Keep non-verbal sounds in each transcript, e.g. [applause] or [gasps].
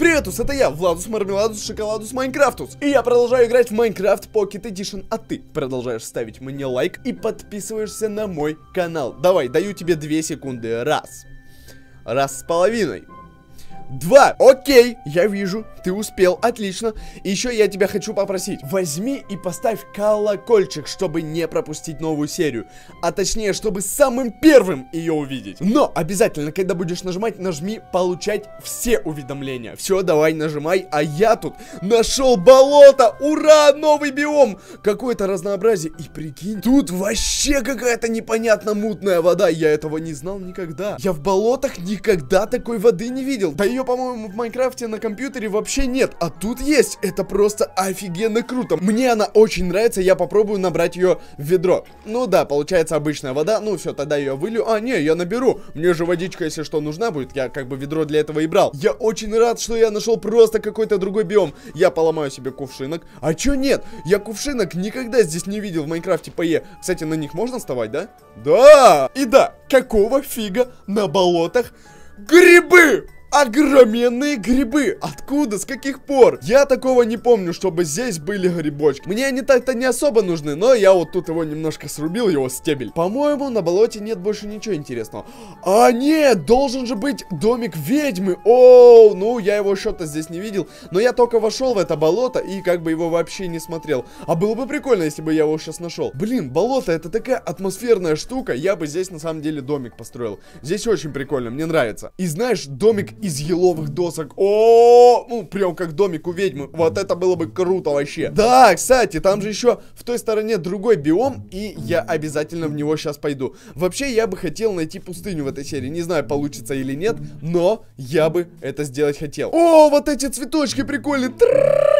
Приветус, это я, Владус Мармеладус Шоколадус Майнкрафтус. И я продолжаю играть в Майнкрафт Pocket Edition, а ты продолжаешь ставить мне лайк и подписываешься на мой канал. Давай, даю тебе две секунды. Раз. Раз с половиной два. Окей, я вижу, ты успел, отлично. еще я тебя хочу попросить, возьми и поставь колокольчик, чтобы не пропустить новую серию. А точнее, чтобы самым первым ее увидеть. Но обязательно, когда будешь нажимать, нажми получать все уведомления. Все, давай нажимай, а я тут нашел болото, ура, новый биом. Какое-то разнообразие, и прикинь, тут вообще какая-то непонятно мутная вода, я этого не знал никогда. Я в болотах никогда такой воды не видел, да ее ее, по-моему, в Майнкрафте на компьютере вообще нет, а тут есть. Это просто офигенно круто. Мне она очень нравится, я попробую набрать ее в ведро. Ну да, получается обычная вода, ну все, тогда ее вылью. А, не, я наберу. Мне же водичка, если что, нужна будет, я как бы ведро для этого и брал. Я очень рад, что я нашел просто какой-то другой биом. Я поломаю себе кувшинок. А че нет? Я кувшинок никогда здесь не видел в Майнкрафте ПЕ. Кстати, на них можно вставать, да? Да! И да, какого фига на болотах грибы? огроменные грибы. Откуда? С каких пор? Я такого не помню, чтобы здесь были грибочки. Мне они так-то не особо нужны, но я вот тут его немножко срубил, его стебель. По-моему, на болоте нет больше ничего интересного. А нет, должен же быть домик ведьмы. Оу, ну я его что-то здесь не видел, но я только вошел в это болото и как бы его вообще не смотрел. А было бы прикольно, если бы я его сейчас нашел. Блин, болото это такая атмосферная штука, я бы здесь на самом деле домик построил. Здесь очень прикольно, мне нравится. И знаешь, домик из еловых досок. О, ну прям как домик у ведьмы. Вот это было бы круто вообще. Да, кстати, там же еще в той стороне другой биом, и я обязательно в него сейчас пойду. Вообще, я бы хотел найти пустыню в этой серии. Не знаю, получится или нет, но я бы это сделать хотел. О, вот эти цветочки прикольные.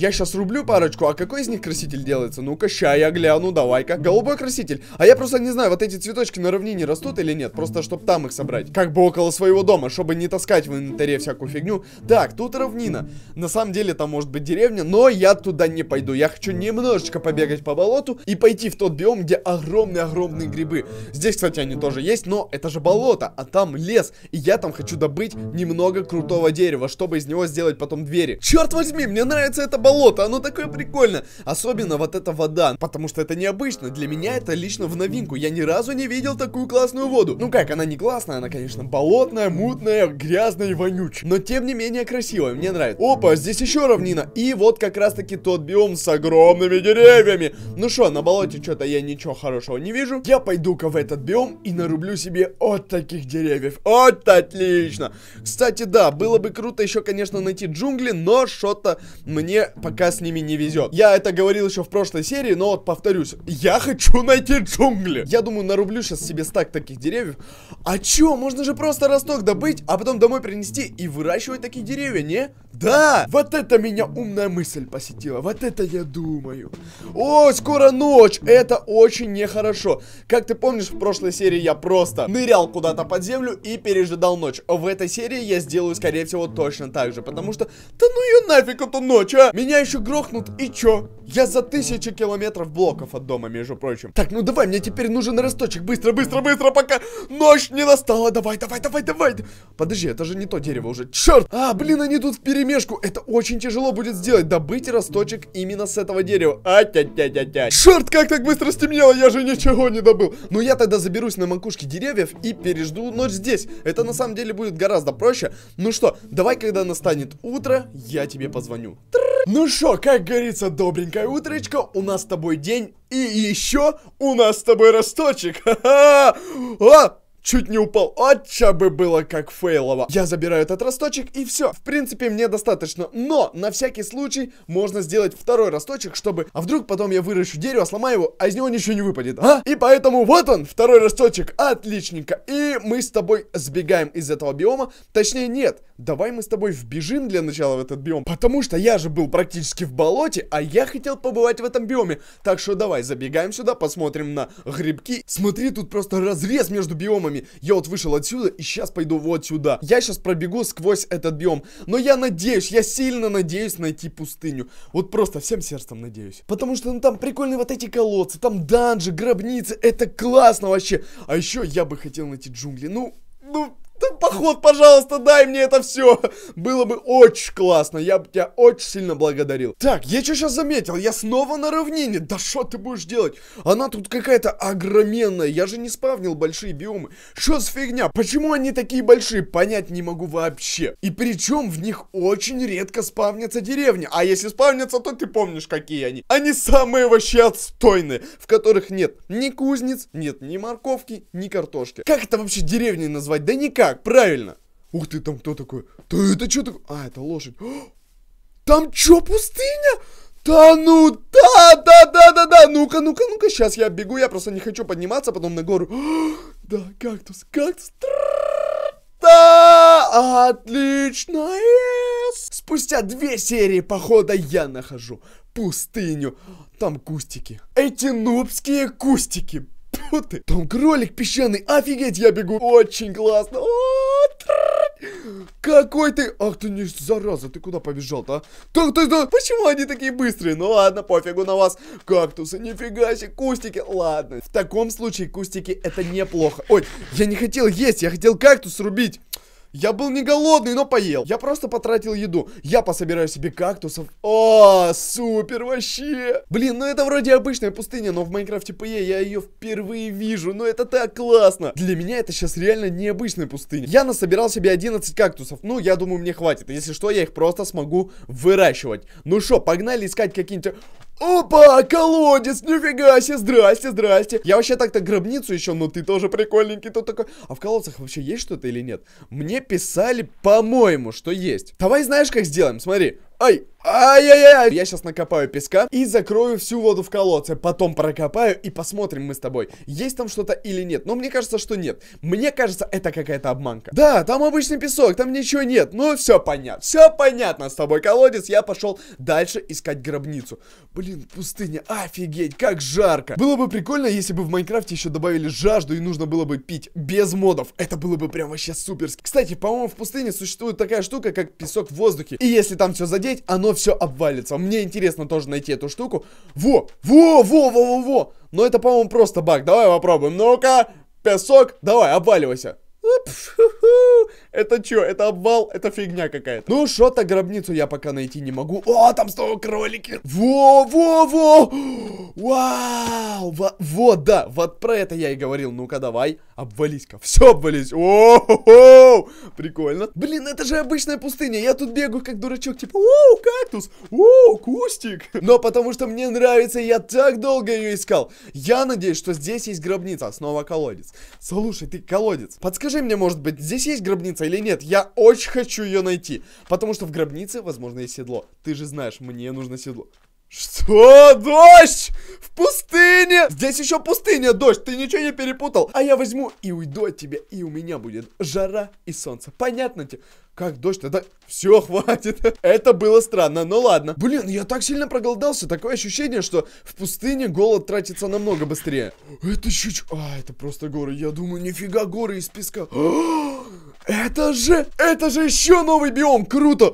Я сейчас рублю парочку, а какой из них краситель делается? Ну-ка, ща я гляну, давай-ка. Голубой краситель. А я просто не знаю, вот эти цветочки на равнине растут или нет. Просто, чтобы там их собрать. Как бы около своего дома, чтобы не таскать в инвентаре деревья, всякую фигню. Так, тут равнина. На самом деле там может быть деревня, но я туда не пойду. Я хочу немножечко побегать по болоту и пойти в тот биом, где огромные-огромные грибы. Здесь, кстати, они тоже есть, но это же болото, а там лес. И я там хочу добыть немного крутого дерева, чтобы из него сделать потом двери. Черт возьми, мне нравится это болото, оно такое прикольно. Особенно вот эта вода, потому что это необычно. Для меня это лично в новинку. Я ни разу не видел такую классную воду. Ну как, она не классная, она, конечно, болотная, мутная, грязная и вонючая вонючий. Но тем не менее красивый, мне нравится. Опа, здесь еще равнина. И вот как раз таки тот биом с огромными деревьями. Ну что, на болоте что-то я ничего хорошего не вижу. Я пойду-ка в этот биом и нарублю себе от таких деревьев. Вот отлично. Кстати, да, было бы круто еще, конечно, найти джунгли, но что-то мне пока с ними не везет. Я это говорил еще в прошлой серии, но вот повторюсь. Я хочу найти джунгли. Я думаю, нарублю сейчас себе стак таких деревьев. А чё, можно же просто росток добыть, а потом домой принести и выращивать такие деревья, не? Да! Вот это меня умная мысль посетила. Вот это я думаю. О, скоро ночь. Это очень нехорошо. Как ты помнишь, в прошлой серии я просто нырял куда-то под землю и пережидал ночь. В этой серии я сделаю, скорее всего, точно так же. Потому что, да ну ее нафиг эту ночь, а! Меня еще грохнут и чё? Я за тысячи километров блоков от дома, между прочим. Так, ну давай, мне теперь нужен росточек. Быстро, быстро, быстро, пока ночь не настала. Давай, давай, давай, давай. Подожди, это же не то дерево уже. Черт! А, блин, они тут впереди вперемешку, это очень тяжело будет сделать, добыть росточек именно с этого дерева. а тя тя тя тя Черт, как так быстро стемнело, я же ничего не добыл. Но я тогда заберусь на макушке деревьев и пережду ночь здесь. Это на самом деле будет гораздо проще. Ну что, давай, когда настанет утро, я тебе позвоню. Ну что, как говорится, добренькое утречко, у нас с тобой день, и еще у нас с тобой росточек. [laughs] Ха-ха! Чуть не упал. Отча бы было как фейлово. Я забираю этот росточек и все. В принципе, мне достаточно. Но на всякий случай можно сделать второй росточек, чтобы... А вдруг потом я выращу дерево, сломаю его, а из него ничего не выпадет, а? И поэтому вот он, второй росточек. Отличненько. И мы с тобой сбегаем из этого биома. Точнее, нет. Давай мы с тобой вбежим для начала в этот биом. Потому что я же был практически в болоте, а я хотел побывать в этом биоме. Так что давай забегаем сюда, посмотрим на грибки. Смотри, тут просто разрез между биомами биомами. Я вот вышел отсюда и сейчас пойду вот сюда. Я сейчас пробегу сквозь этот биом. Но я надеюсь, я сильно надеюсь найти пустыню. Вот просто всем сердцем надеюсь. Потому что ну, там прикольные вот эти колодцы, там данжи, гробницы. Это классно вообще. А еще я бы хотел найти джунгли. Ну, ну, поход, пожалуйста, дай мне это все. Было бы очень классно, я бы тебя очень сильно благодарил. Так, я что сейчас заметил? Я снова на равнине. Да что ты будешь делать? Она тут какая-то огроменная. Я же не спавнил большие биомы. Что за фигня? Почему они такие большие? Понять не могу вообще. И причем в них очень редко спавнятся деревни. А если спавнятся, то ты помнишь, какие они. Они самые вообще отстойные, в которых нет ни кузниц, нет ни морковки, ни картошки. Как это вообще деревни назвать? Да никак правильно. Ух ты, там кто такой? Да это что такое? А, это лошадь. Там что, пустыня? Да ну, да, да, да, да, да. Ну-ка, ну-ка, ну-ка, сейчас я бегу, я просто не хочу подниматься потом на гору. Да, кактус, кактус. Да, отлично, yes. Спустя две серии похода я нахожу пустыню. Там кустики. Эти нубские кустики. Фу ты. Там кролик песчаный, офигеть, я бегу. Очень классно. О! Какой ты... Ах ты не зараза, ты куда побежал-то, а? Так, так, так, почему они такие быстрые? Ну ладно, пофигу на вас. Кактусы, нифига себе, кустики. Ладно, в таком случае кустики это неплохо. Ой, я не хотел есть, я хотел кактус рубить. Я был не голодный, но поел. Я просто потратил еду. Я пособираю себе кактусов. О, супер вообще. Блин, ну это вроде обычная пустыня, но в Майнкрафте ПЕ я ее впервые вижу. Но ну это так классно. Для меня это сейчас реально необычная пустыня. Я насобирал себе 11 кактусов. Ну, я думаю, мне хватит. Если что, я их просто смогу выращивать. Ну что, погнали искать какие-нибудь... Опа, колодец, нифига себе, здрасте, здрасте. Я вообще так-то гробницу еще, но ты тоже прикольненький тут такой. А в колодцах вообще есть что-то или нет? Мне писали, по-моему, что есть. Давай знаешь, как сделаем, смотри. Ай! Ай-яй-яй! Я сейчас накопаю песка и закрою всю воду в колодце. Потом прокопаю и посмотрим мы с тобой, есть там что-то или нет. Но мне кажется, что нет. Мне кажется, это какая-то обманка. Да, там обычный песок, там ничего нет. Ну, все понятно. Все понятно с тобой, колодец. Я пошел дальше искать гробницу. Блин, пустыня. Офигеть, как жарко. Было бы прикольно, если бы в Майнкрафте еще добавили жажду и нужно было бы пить без модов. Это было бы прям вообще суперски. Кстати, по-моему, в пустыне существует такая штука, как песок в воздухе. И если там все задеть, вертеть, оно все обвалится. Мне интересно тоже найти эту штуку. Во, во, во, во, во, во. Но это, по-моему, просто баг. Давай попробуем. Ну-ка, песок, давай, обваливайся. Это чё? Это обвал? Это фигня какая-то. Ну, что-то гробницу я пока найти не могу. О, там снова кролики. Во-во-во! Вау! Во, вот, да, вот про это я и говорил. Ну-ка, давай, обвались-ка. Все обвались. о хо Прикольно. Блин, это же обычная пустыня. Я тут бегаю как дурачок, типа, о, кактус, о, кустик. Но потому что мне нравится, я так долго ее искал. Я надеюсь, что здесь есть гробница. Снова колодец. Слушай, ты колодец. Подскажи, Скажи мне, может быть, здесь есть гробница или нет? Я очень хочу ее найти. Потому что в гробнице, возможно, есть седло. Ты же знаешь, мне нужно седло. Что? Дождь? В пустыне? Здесь еще пустыня, дождь, ты ничего не перепутал. А я возьму и уйду от тебя, и у меня будет жара и солнце. Понятно тебе? Как дождь, тогда все, [laughs] хватит. Это было странно, но ладно. Блин, я так сильно проголодался. Такое ощущение, что в пустыне голод тратится намного быстрее. Это чуть-чуть. А, это просто горы. Я думаю, нифига горы из песка. [gasps] Это же... Это же еще новый биом. Круто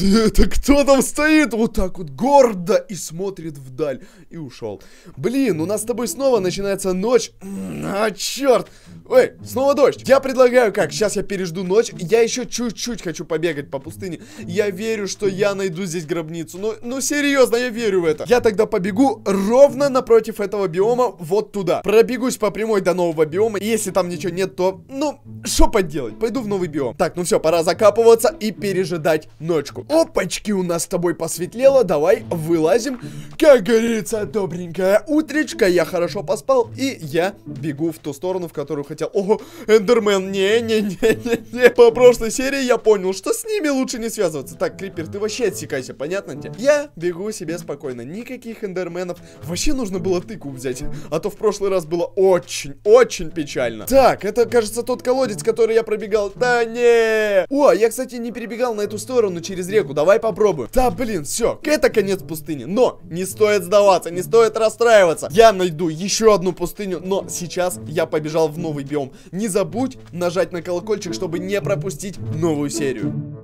это [laughs] кто там стоит? Вот так вот гордо и смотрит вдаль. И ушел. Блин, у нас с тобой снова начинается ночь. А, черт. Ой, снова дождь. Я предлагаю как? Сейчас я пережду ночь. Я еще чуть-чуть хочу побегать по пустыне. Я верю, что я найду здесь гробницу. Ну, ну серьезно, я верю в это. Я тогда побегу ровно напротив этого биома вот туда. Пробегусь по прямой до нового биома. если там ничего нет, то, ну, что поделать? Пойду в новый биом. Так, ну все, пора закапываться и пережидать ночку кнопку. Опачки, у нас с тобой посветлело, давай вылазим. Как говорится, добренькая утречка, я хорошо поспал, и я бегу в ту сторону, в которую хотел. Ого, Эндермен, не-не-не-не-не. По прошлой серии я понял, что с ними лучше не связываться. Так, Крипер, ты вообще отсекайся, понятно тебе? Я бегу себе спокойно, никаких эндерменов. Вообще нужно было тыку взять, а то в прошлый раз было очень-очень печально. Так, это, кажется, тот колодец, который я пробегал. Да не! О, я, кстати, не перебегал на эту сторону через реку, давай попробуем. Да, блин, все, это конец пустыни. Но не стоит сдаваться, не стоит расстраиваться. Я найду еще одну пустыню, но сейчас я побежал в новый биом. Не забудь нажать на колокольчик, чтобы не пропустить новую серию.